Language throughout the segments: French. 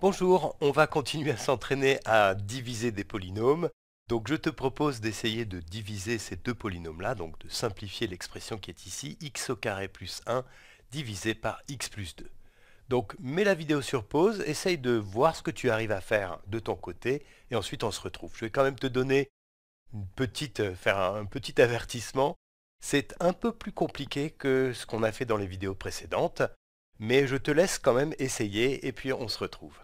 Bonjour, on va continuer à s'entraîner à diviser des polynômes. Donc je te propose d'essayer de diviser ces deux polynômes-là, donc de simplifier l'expression qui est ici, x au carré plus 1 divisé par x plus 2. Donc mets la vidéo sur pause, essaye de voir ce que tu arrives à faire de ton côté, et ensuite on se retrouve. Je vais quand même te donner une petite, euh, faire un petit avertissement. C'est un peu plus compliqué que ce qu'on a fait dans les vidéos précédentes, mais je te laisse quand même essayer, et puis on se retrouve.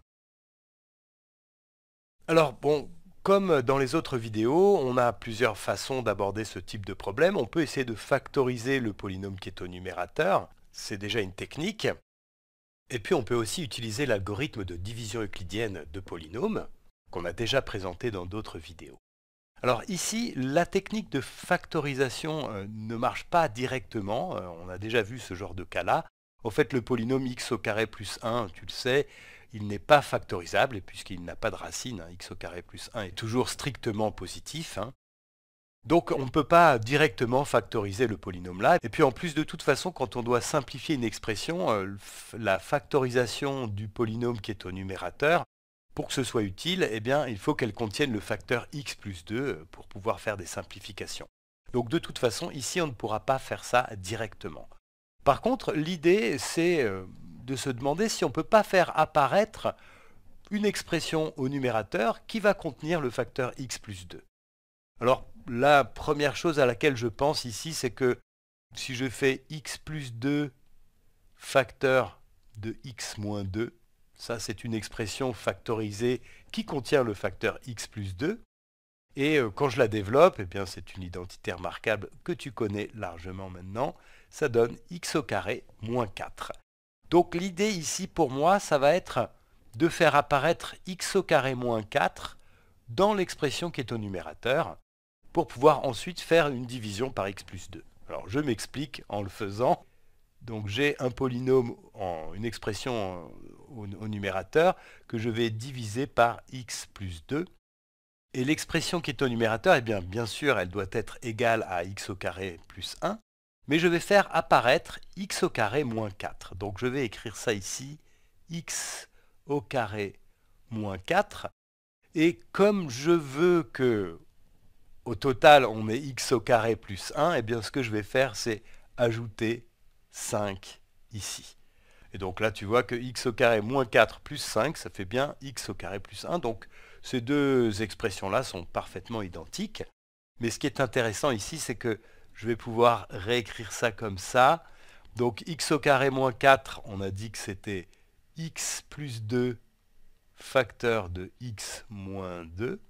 Alors bon, comme dans les autres vidéos, on a plusieurs façons d'aborder ce type de problème. On peut essayer de factoriser le polynôme qui est au numérateur. C'est déjà une technique. Et puis on peut aussi utiliser l'algorithme de division euclidienne de polynômes qu'on a déjà présenté dans d'autres vidéos. Alors ici, la technique de factorisation euh, ne marche pas directement. Euh, on a déjà vu ce genre de cas-là. Au fait, le polynôme x au carré plus 1, tu le sais, il n'est pas factorisable, puisqu'il n'a pas de racine, hein, x au carré plus 1 est toujours strictement positif. Hein. Donc on ne peut pas directement factoriser le polynôme là. Et puis en plus, de toute façon, quand on doit simplifier une expression, euh, la factorisation du polynôme qui est au numérateur, pour que ce soit utile, eh bien, il faut qu'elle contienne le facteur x plus 2 euh, pour pouvoir faire des simplifications. Donc de toute façon, ici, on ne pourra pas faire ça directement. Par contre, l'idée, c'est euh, de se demander si on ne peut pas faire apparaître une expression au numérateur qui va contenir le facteur x plus 2. Alors la première chose à laquelle je pense ici, c'est que si je fais x plus 2 facteur de x moins 2, ça c'est une expression factorisée qui contient le facteur x plus 2. Et euh, quand je la développe, eh bien c'est une identité remarquable que tu connais largement maintenant, ça donne x au carré moins 4. Donc l'idée ici pour moi, ça va être de faire apparaître x au carré moins 4 dans l'expression qui est au numérateur pour pouvoir ensuite faire une division par x plus 2. Alors je m'explique en le faisant. Donc j'ai un polynôme, une expression au, numérateur que je vais diviser par x plus 2. Et l'expression qui est au numérateur, eh bien, bien sûr, elle doit être égale à x au carré plus 1 mais je vais faire apparaître x au carré moins 4. Donc je vais écrire ça ici, x au carré moins 4. Et comme je veux que au total on ait x au carré plus 1, et eh bien ce que je vais faire c'est ajouter 5 ici. Et donc là tu vois que x au carré moins 4 plus 5, ça fait bien x au carré plus 1. Donc ces deux expressions-là sont parfaitement identiques. Mais ce qui est intéressant ici, c'est que je vais pouvoir réécrire ça comme ça. Donc x au carré moins 4, on a dit que c'était x plus 2 facteur de x moins 2.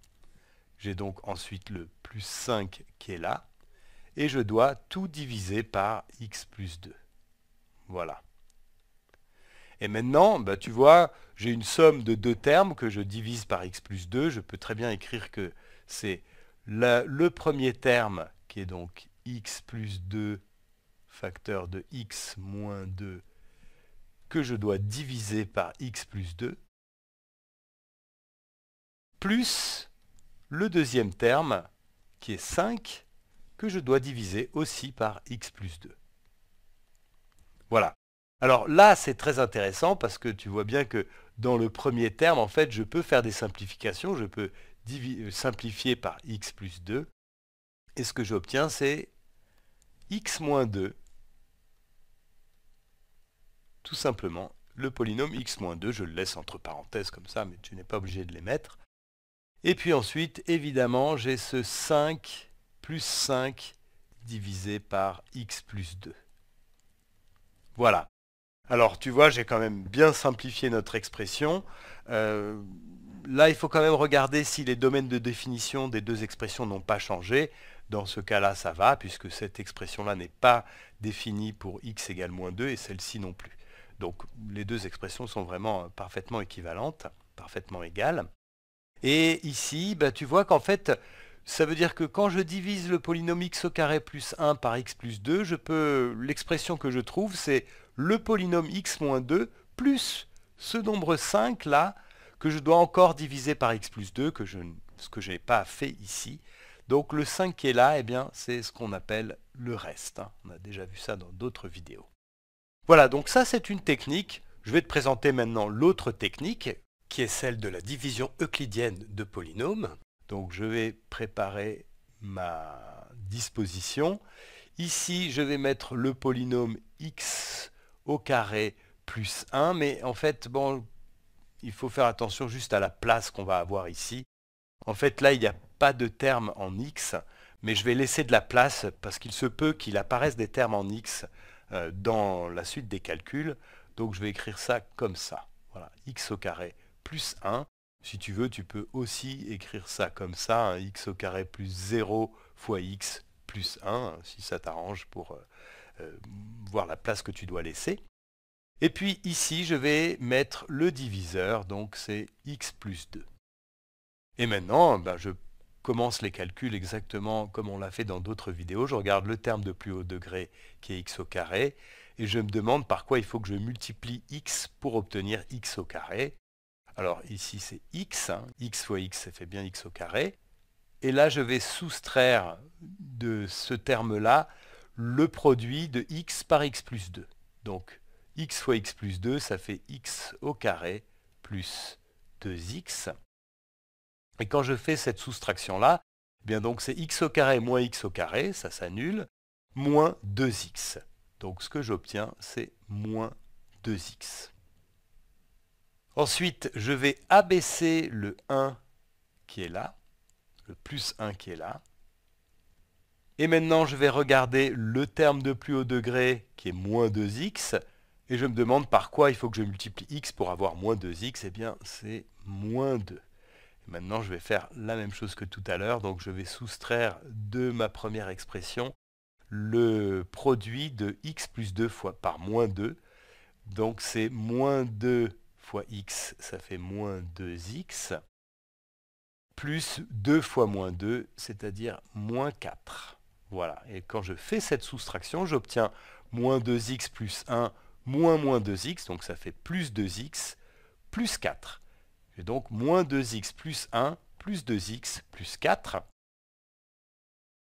J'ai donc ensuite le plus 5 qui est là. Et je dois tout diviser par x plus 2. Voilà. Et maintenant, bah, tu vois, j'ai une somme de deux termes que je divise par x plus 2. Je peux très bien écrire que c'est le premier terme qui est donc x plus 2 facteur de x moins 2 que je dois diviser par x plus 2, plus le deuxième terme, qui est 5, que je dois diviser aussi par x plus 2. Voilà. Alors là, c'est très intéressant parce que tu vois bien que dans le premier terme, en fait, je peux faire des simplifications. Je peux euh, simplifier par x plus 2 et ce que j'obtiens, c'est x moins 2, tout simplement, le polynôme x moins 2, je le laisse entre parenthèses comme ça, mais tu n'es pas obligé de les mettre. Et puis ensuite, évidemment, j'ai ce 5 plus 5 divisé par x plus 2. Voilà. Alors tu vois, j'ai quand même bien simplifié notre expression. Euh, là, il faut quand même regarder si les domaines de définition des deux expressions n'ont pas changé. Dans ce cas-là, ça va, puisque cette expression-là n'est pas définie pour x égale moins 2 et celle-ci non plus. Donc les deux expressions sont vraiment parfaitement équivalentes, parfaitement égales. Et ici, bah, tu vois qu'en fait, ça veut dire que quand je divise le polynôme x au carré plus 1 par x plus 2, je peux l'expression que je trouve, c'est le polynôme x moins 2 plus ce nombre 5 là, que je dois encore diviser par x plus 2, que ce que je n'ai pas fait ici. Donc le 5 qui est là, et eh bien, c'est ce qu'on appelle le reste. Hein. On a déjà vu ça dans d'autres vidéos. Voilà, donc ça c'est une technique. Je vais te présenter maintenant l'autre technique, qui est celle de la division euclidienne de polynômes. Donc je vais préparer ma disposition. Ici, je vais mettre le polynôme x au carré plus 1, mais en fait, bon, il faut faire attention juste à la place qu'on va avoir ici. En fait, là, il n'y a pas de termes en X, mais je vais laisser de la place parce qu'il se peut qu'il apparaisse des termes en X euh, dans la suite des calculs. Donc je vais écrire ça comme ça. Voilà, x au carré plus 1. Si tu veux, tu peux aussi écrire ça comme ça, hein. x au carré plus 0 fois x plus 1, si ça t'arrange pour euh, euh, voir la place que tu dois laisser. Et puis ici, je vais mettre le diviseur, donc c'est x plus 2. Et maintenant, ben, je commence les calculs exactement comme on l'a fait dans d'autres vidéos. Je regarde le terme de plus haut degré qui est x au carré et je me demande par quoi il faut que je multiplie x pour obtenir x au carré. Alors ici c'est x, hein. x fois x ça fait bien x au carré. Et là je vais soustraire de ce terme-là le produit de x par x plus 2. Donc x fois x plus 2 ça fait x au carré plus 2x. Et quand je fais cette soustraction-là, eh c'est x au carré moins x au carré, ça s'annule, moins 2x. Donc ce que j'obtiens, c'est moins 2x. Ensuite, je vais abaisser le 1 qui est là, le plus 1 qui est là. Et maintenant, je vais regarder le terme de plus haut degré qui est moins 2x. Et je me demande par quoi il faut que je multiplie x pour avoir moins 2x. Eh bien, c'est moins 2 maintenant, je vais faire la même chose que tout à l'heure. Donc, je vais soustraire de ma première expression le produit de x plus 2 fois par moins 2. Donc, c'est moins 2 fois x, ça fait moins 2x, plus 2 fois moins 2, c'est-à-dire moins 4. Voilà. Et quand je fais cette soustraction, j'obtiens moins 2x plus 1, moins moins 2x, donc ça fait plus 2x, plus 4. Et donc moins 2x plus 1 plus 2x plus 4.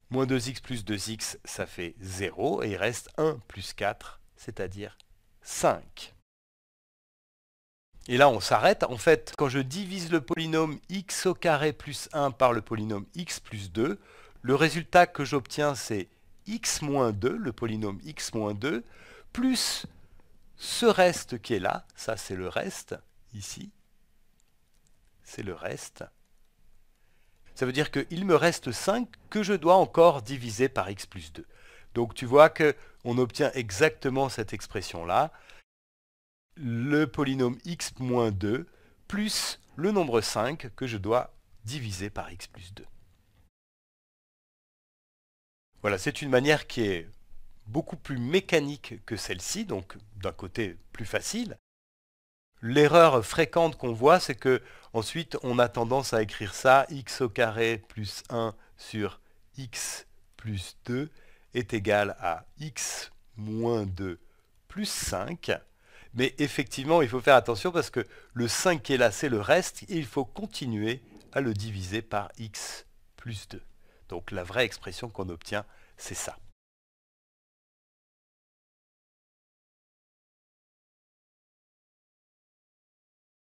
Moins 2x plus 2x, ça fait 0. Et il reste 1 plus 4, c'est-à-dire 5. Et là, on s'arrête. En fait, quand je divise le polynôme x au carré plus 1 par le polynôme x plus 2, le résultat que j'obtiens, c'est x moins 2, le polynôme x moins 2, plus ce reste qui est là, ça c'est le reste, ici, c'est le reste. Ça veut dire qu'il me reste 5 que je dois encore diviser par x plus 2. Donc tu vois qu'on obtient exactement cette expression-là. Le polynôme x moins 2 plus le nombre 5 que je dois diviser par x plus 2. Voilà, c'est une manière qui est beaucoup plus mécanique que celle-ci, donc d'un côté plus facile, L'erreur fréquente qu'on voit, c'est que on a tendance à écrire ça, x au carré plus 1 sur x plus 2 est égal à x moins 2 plus 5. Mais effectivement, il faut faire attention parce que le 5 qui est là, c'est le reste, et il faut continuer à le diviser par x plus 2. Donc la vraie expression qu'on obtient, c'est ça.